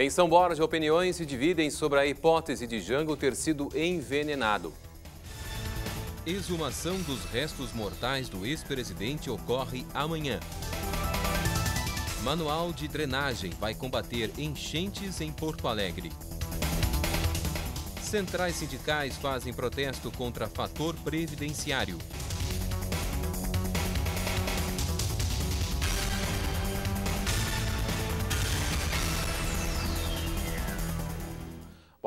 Em São Borja, opiniões se dividem sobre a hipótese de Jango ter sido envenenado. Exumação dos restos mortais do ex-presidente ocorre amanhã. Manual de drenagem vai combater enchentes em Porto Alegre. Centrais sindicais fazem protesto contra fator previdenciário.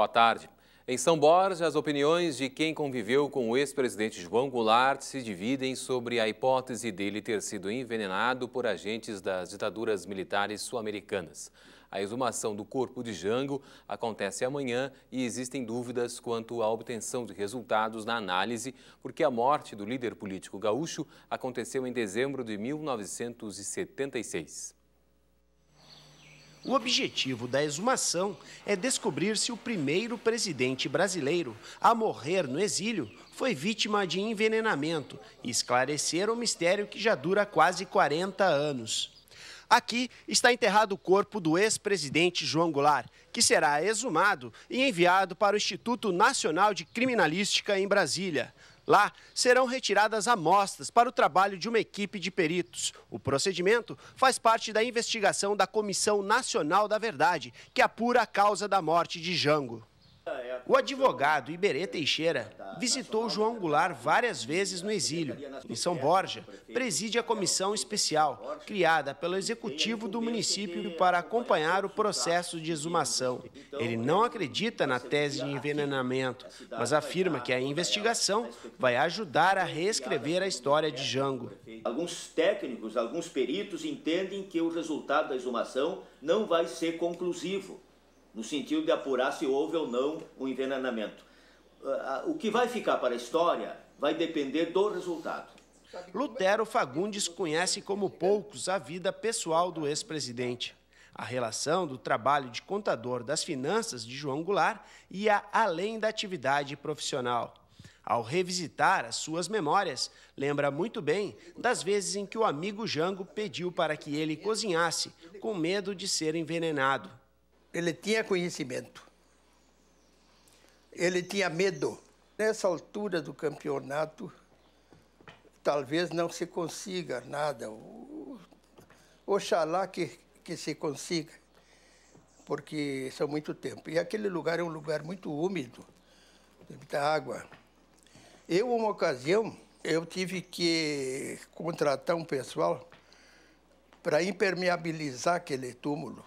Boa tarde. Em São Borja, as opiniões de quem conviveu com o ex-presidente João Goulart se dividem sobre a hipótese dele ter sido envenenado por agentes das ditaduras militares sul-americanas. A exumação do corpo de Jango acontece amanhã e existem dúvidas quanto à obtenção de resultados na análise, porque a morte do líder político gaúcho aconteceu em dezembro de 1976. O objetivo da exumação é descobrir se o primeiro presidente brasileiro a morrer no exílio foi vítima de envenenamento e esclarecer o mistério que já dura quase 40 anos. Aqui está enterrado o corpo do ex-presidente João Goulart, que será exumado e enviado para o Instituto Nacional de Criminalística em Brasília. Lá serão retiradas amostras para o trabalho de uma equipe de peritos. O procedimento faz parte da investigação da Comissão Nacional da Verdade, que apura a causa da morte de Jango. O advogado Iberê Teixeira visitou João Goulart várias vezes no exílio. Em São Borja, preside a comissão especial, criada pelo executivo do município para acompanhar o processo de exumação. Ele não acredita na tese de envenenamento, mas afirma que a investigação vai ajudar a reescrever a história de Jango. Alguns técnicos, alguns peritos entendem que o resultado da exumação não vai ser conclusivo no sentido de apurar se houve ou não o um envenenamento. Ah, ah, o que vai ficar para a história vai depender do resultado. Lutero Fagundes conhece como poucos a vida pessoal do ex-presidente. A relação do trabalho de contador das finanças de João Goulart ia além da atividade profissional. Ao revisitar as suas memórias, lembra muito bem das vezes em que o amigo Jango pediu para que ele cozinhasse, com medo de ser envenenado. Ele tinha conhecimento. Ele tinha medo. Nessa altura do campeonato, talvez não se consiga nada. Oxalá que, que se consiga, porque são muito tempo. E aquele lugar é um lugar muito úmido, tem muita água. Eu, uma ocasião, eu tive que contratar um pessoal para impermeabilizar aquele túmulo.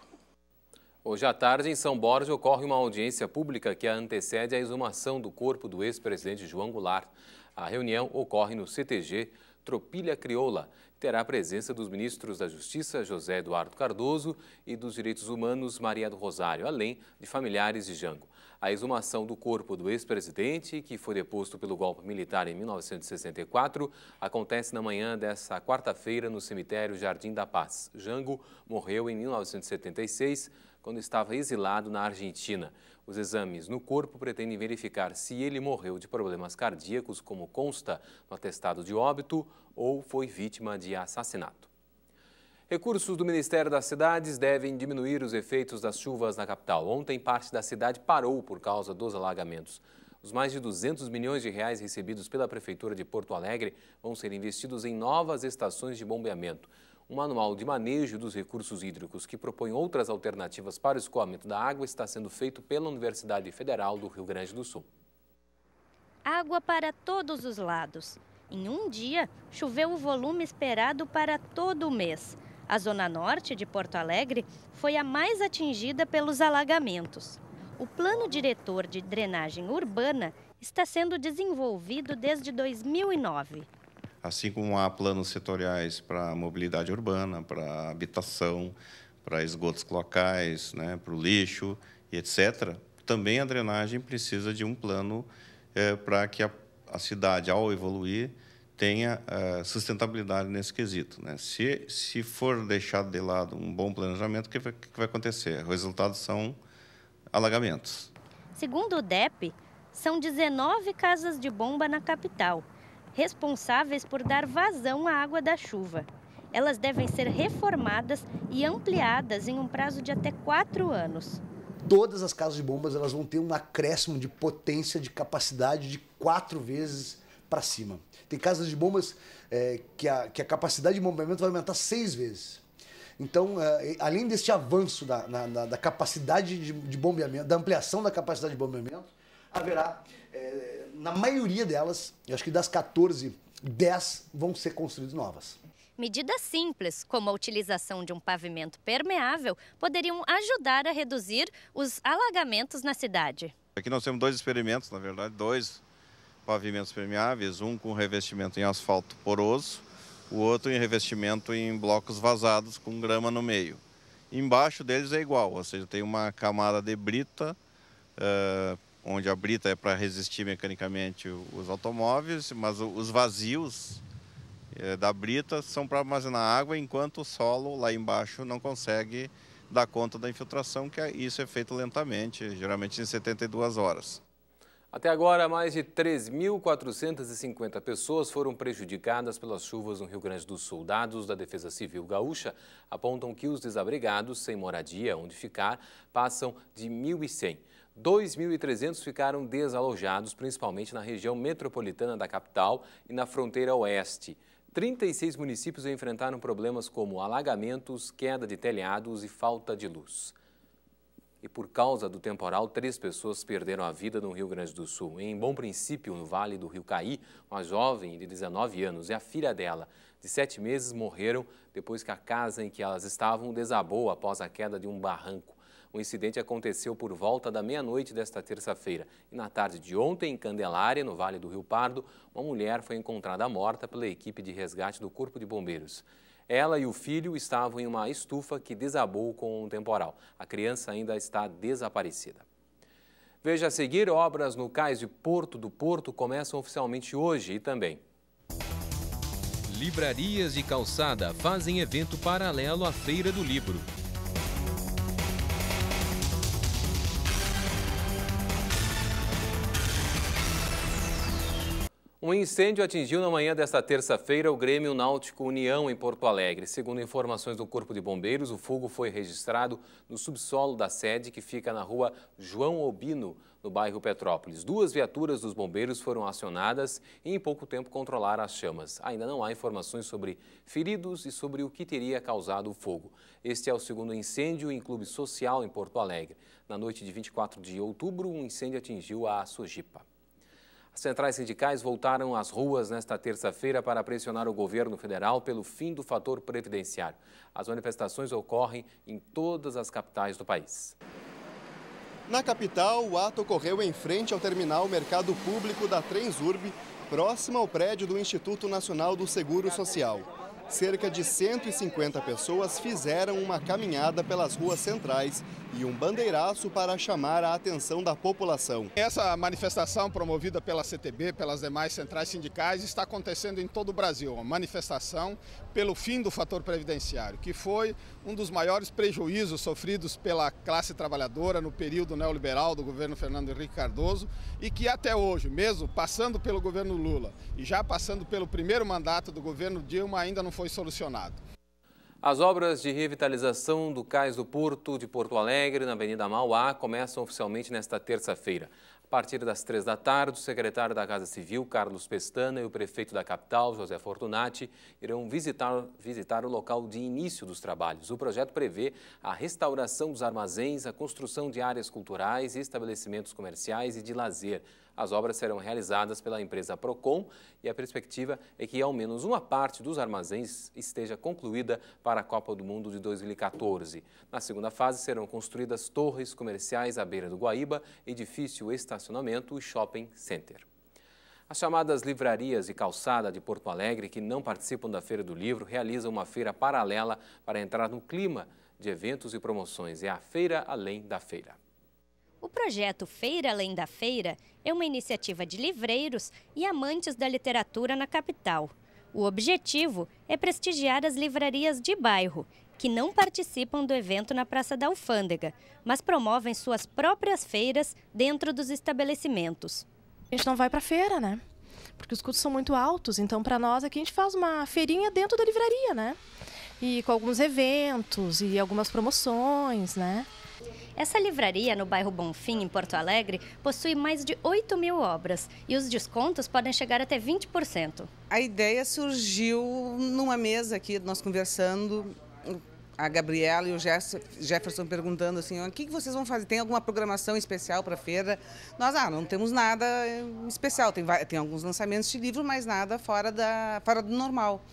Hoje à tarde, em São Borja, ocorre uma audiência pública que antecede a exumação do corpo do ex-presidente João Goulart. A reunião ocorre no CTG Tropilha Crioula. Terá a presença dos ministros da Justiça, José Eduardo Cardoso, e dos Direitos Humanos, Maria do Rosário, além de familiares de Jango a exumação do corpo do ex-presidente, que foi deposto pelo golpe militar em 1964, acontece na manhã desta quarta-feira no cemitério Jardim da Paz. Jango morreu em 1976, quando estava exilado na Argentina. Os exames no corpo pretendem verificar se ele morreu de problemas cardíacos, como consta no atestado de óbito, ou foi vítima de assassinato. Recursos do Ministério das Cidades devem diminuir os efeitos das chuvas na capital. Ontem, parte da cidade parou por causa dos alagamentos. Os mais de 200 milhões de reais recebidos pela Prefeitura de Porto Alegre vão ser investidos em novas estações de bombeamento. Um manual de manejo dos recursos hídricos que propõe outras alternativas para o escoamento da água está sendo feito pela Universidade Federal do Rio Grande do Sul. Água para todos os lados. Em um dia, choveu o volume esperado para todo o mês. A zona norte de Porto Alegre foi a mais atingida pelos alagamentos. O plano diretor de drenagem urbana está sendo desenvolvido desde 2009. Assim como há planos setoriais para mobilidade urbana, para habitação, para esgotos locais, né, para o lixo e etc., também a drenagem precisa de um plano é, para que a, a cidade, ao evoluir, tenha uh, sustentabilidade nesse quesito. Né? Se, se for deixado de lado um bom planejamento, o que, vai, que vai acontecer? Os resultados são alagamentos. Segundo o DEP, são 19 casas de bomba na capital, responsáveis por dar vazão à água da chuva. Elas devem ser reformadas e ampliadas em um prazo de até quatro anos. Todas as casas de bombas elas vão ter um acréscimo de potência, de capacidade de quatro vezes para cima. Tem casas de bombas é, que, a, que a capacidade de bombeamento vai aumentar seis vezes. Então, é, além desse avanço da, na, na, da capacidade de, de, bombeamento, da ampliação da capacidade de bombeamento, haverá, é, na maioria delas, eu acho que das 14, 10 vão ser construídas novas. Medidas simples, como a utilização de um pavimento permeável, poderiam ajudar a reduzir os alagamentos na cidade. Aqui nós temos dois experimentos, na verdade, dois pavimentos permeáveis, um com revestimento em asfalto poroso, o outro em revestimento em blocos vazados com grama no meio. Embaixo deles é igual, ou seja, tem uma camada de brita, uh, onde a brita é para resistir mecanicamente os automóveis, mas os vazios uh, da brita são para armazenar água, enquanto o solo lá embaixo não consegue dar conta da infiltração, que é, isso é feito lentamente, geralmente em 72 horas. Até agora, mais de 3.450 pessoas foram prejudicadas pelas chuvas no Rio Grande do Sul. Dados da Defesa Civil Gaúcha apontam que os desabrigados, sem moradia onde ficar, passam de 1.100. 2.300 ficaram desalojados, principalmente na região metropolitana da capital e na fronteira oeste. 36 municípios enfrentaram problemas como alagamentos, queda de telhados e falta de luz e por causa do temporal, três pessoas perderam a vida no Rio Grande do Sul. Em Bom Princípio, no Vale do Rio Caí, uma jovem de 19 anos e a filha dela, de 7 meses, morreram depois que a casa em que elas estavam desabou após a queda de um barranco. O incidente aconteceu por volta da meia-noite desta terça-feira. E na tarde de ontem, em Candelária, no Vale do Rio Pardo, uma mulher foi encontrada morta pela equipe de resgate do Corpo de Bombeiros. Ela e o filho estavam em uma estufa que desabou com um temporal. A criança ainda está desaparecida. Veja a seguir, obras no cais de Porto do Porto começam oficialmente hoje e também. Livrarias de calçada fazem evento paralelo à Feira do Livro. Um incêndio atingiu na manhã desta terça-feira o Grêmio Náutico União em Porto Alegre. Segundo informações do Corpo de Bombeiros, o fogo foi registrado no subsolo da sede que fica na rua João Obino, no bairro Petrópolis. Duas viaturas dos bombeiros foram acionadas e em pouco tempo controlaram as chamas. Ainda não há informações sobre feridos e sobre o que teria causado o fogo. Este é o segundo incêndio em clube social em Porto Alegre. Na noite de 24 de outubro, um incêndio atingiu a Sojipa. As centrais sindicais voltaram às ruas nesta terça-feira para pressionar o governo federal pelo fim do fator previdenciário. As manifestações ocorrem em todas as capitais do país. Na capital, o ato ocorreu em frente ao terminal Mercado Público da Transurb, próximo ao prédio do Instituto Nacional do Seguro Social. Cerca de 150 pessoas fizeram uma caminhada pelas ruas centrais e um bandeiraço para chamar a atenção da população. Essa manifestação promovida pela CTB, pelas demais centrais sindicais, está acontecendo em todo o Brasil. Uma manifestação pelo fim do fator previdenciário, que foi um dos maiores prejuízos sofridos pela classe trabalhadora no período neoliberal do governo Fernando Henrique Cardoso e que até hoje, mesmo passando pelo governo Lula e já passando pelo primeiro mandato do governo Dilma, ainda não foi solucionado. As obras de revitalização do Cais do Porto de Porto Alegre, na Avenida Mauá, começam oficialmente nesta terça-feira. A partir das três da tarde, o secretário da Casa Civil, Carlos Pestana, e o prefeito da capital, José Fortunati, irão visitar, visitar o local de início dos trabalhos. O projeto prevê a restauração dos armazéns, a construção de áreas culturais e estabelecimentos comerciais e de lazer. As obras serão realizadas pela empresa Procon e a perspectiva é que ao menos uma parte dos armazéns esteja concluída para a Copa do Mundo de 2014. Na segunda fase serão construídas torres comerciais à beira do Guaíba, edifício estacionamento e shopping center. As chamadas livrarias e calçada de Porto Alegre, que não participam da Feira do Livro, realizam uma feira paralela para entrar no clima de eventos e promoções. É a Feira Além da Feira. O projeto Feira Além da Feira é uma iniciativa de livreiros e amantes da literatura na capital. O objetivo é prestigiar as livrarias de bairro, que não participam do evento na Praça da Alfândega, mas promovem suas próprias feiras dentro dos estabelecimentos. A gente não vai para feira, né? Porque os custos são muito altos, então para nós aqui a gente faz uma feirinha dentro da livraria, né? E com alguns eventos e algumas promoções, né? Essa livraria, no bairro Bonfim, em Porto Alegre, possui mais de 8 mil obras e os descontos podem chegar até 20%. A ideia surgiu numa mesa aqui, nós conversando, a Gabriela e o Jefferson perguntando assim, o que vocês vão fazer? Tem alguma programação especial para a feira? Nós, ah, não temos nada eh, especial, tem, tem alguns lançamentos de livro, mas nada fora, da, fora do normal.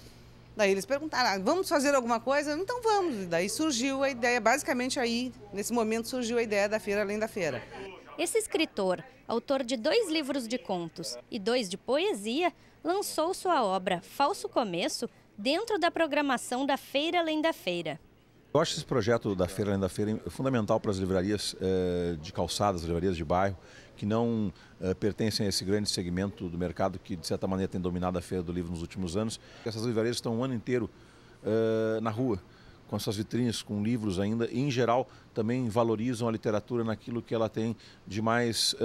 Daí eles perguntaram, ah, vamos fazer alguma coisa? Então vamos. Daí surgiu a ideia, basicamente aí, nesse momento surgiu a ideia da Feira Além da Feira. Esse escritor, autor de dois livros de contos e dois de poesia, lançou sua obra Falso Começo dentro da programação da Feira Além da Feira. Eu acho esse projeto da Feira Além da Feira é fundamental para as livrarias eh, de calçadas, livrarias de bairro, que não eh, pertencem a esse grande segmento do mercado que, de certa maneira, tem dominado a Feira do Livro nos últimos anos. Essas livrarias estão o um ano inteiro eh, na rua, com suas vitrines, com livros ainda, e, em geral, também valorizam a literatura naquilo que ela tem de mais,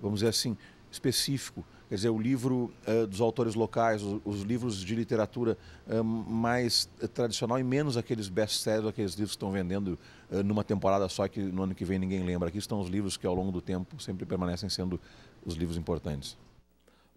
vamos dizer assim, específico quer dizer, o livro uh, dos autores locais, os, os livros de literatura uh, mais eh, tradicional e menos aqueles best-sellers, aqueles livros que estão vendendo uh, numa temporada só que no ano que vem ninguém lembra. Aqui estão os livros que ao longo do tempo sempre permanecem sendo os livros importantes.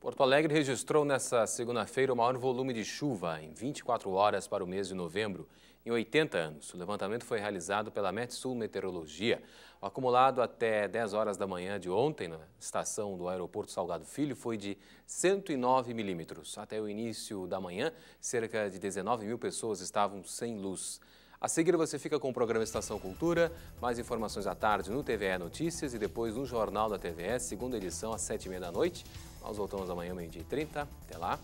Porto Alegre registrou nesta segunda-feira o maior volume de chuva em 24 horas para o mês de novembro em 80 anos. O levantamento foi realizado pela Metsul Meteorologia. O acumulado até 10 horas da manhã de ontem na estação do aeroporto Salgado Filho foi de 109 milímetros. Até o início da manhã, cerca de 19 mil pessoas estavam sem luz. A seguir você fica com o programa Estação Cultura, mais informações à tarde no TVE Notícias e depois no Jornal da TVE, segunda edição, às sete e meia da noite. Nós voltamos amanhã, meio-dia e 30. Até lá.